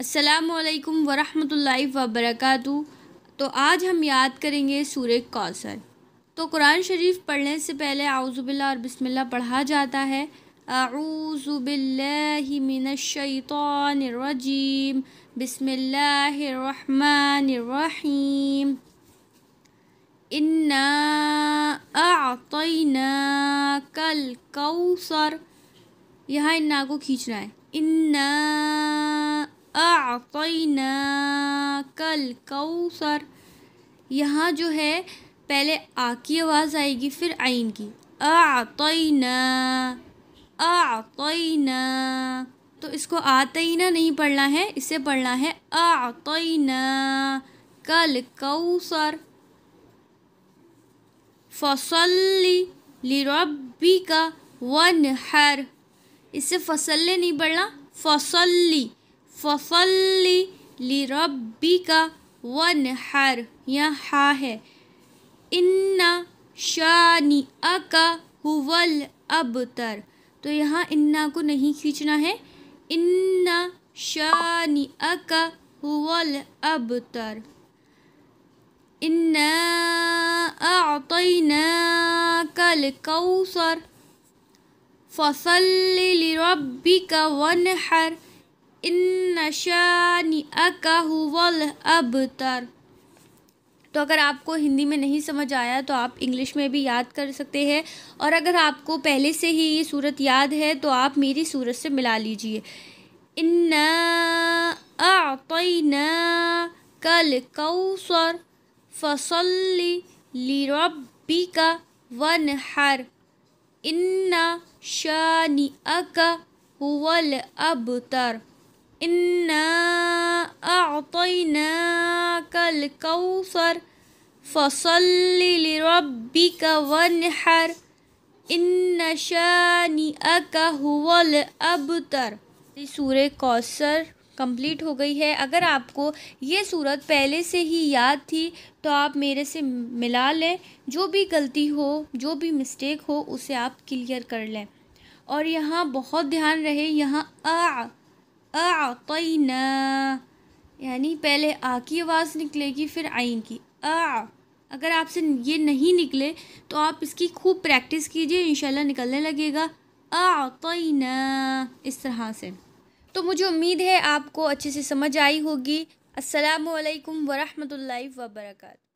असलकम वरहमल वबरक तो आज हम याद करेंगे सूर्य कौसर तो कुरान शरीफ पढ़ने से पहले आउज़ुबिल्ला और बिस्मिल्लाह पढ़ा जाता है आउज़ुबिल्लाशैतरजीम बिस्मिल्लाहमानीम इन्ना आतना कल कौसर यहाँ इन्ना को खींचना है इन्ना कल कौसर यहाँ जो है पहले आ की आवाज़ आएगी फिर आइन की आतना आतना तो इसको आतना नहीं पढ़ना है इसे पढ़ना है आतना कल कौसर फसल्ली लिरब्बी का वन हर इससे फसल्ले नहीं पढ़ना फसल्ली ली लिरब्बी का वन हर यहाँ है इन्ना शानी अका हुवल अबतर तो यहाँ इन्ना को नहीं खींचना है इन्ना शानी अका हुवल अबतर इन्ना अतना कल कौसर फसल्ली लिरब्बी का वन हर इन अकाहुवल अबतर तो अगर आपको हिंदी में नहीं समझ आया तो आप इंग्लिश में भी याद कर सकते हैं और अगर आपको पहले से ही ये सूरत याद है तो आप मेरी सूरत से मिला लीजिए इन्ना कल कौसर फसल्ली लिरब्बी का वन हर इन्ना शानी अक हुवल अबतर इन्ना अतना कल कौसर फसल्ली रब्बी का वनहर इन शानी अका हुवल तर सूर कौसर कम्प्लीट हो गई है अगर आपको ये सूरत पहले से ही याद थी तो आप मेरे से मिला लें जो भी गलती हो जो भी मिस्टेक हो उसे आप क्लियर कर लें और यहाँ बहुत ध्यान रहे यहाँ आ आतना यानी पहले आ की आवाज़ निकलेगी फिर आइन की आ अगर आपसे ये नहीं निकले तो आप इसकी खूब प्रैक्टिस कीजिए इंशाल्लाह निकलने लगेगा आतना इस तरह से तो मुझे उम्मीद है आपको अच्छे से समझ आई होगी असलकम वरहमल वर्का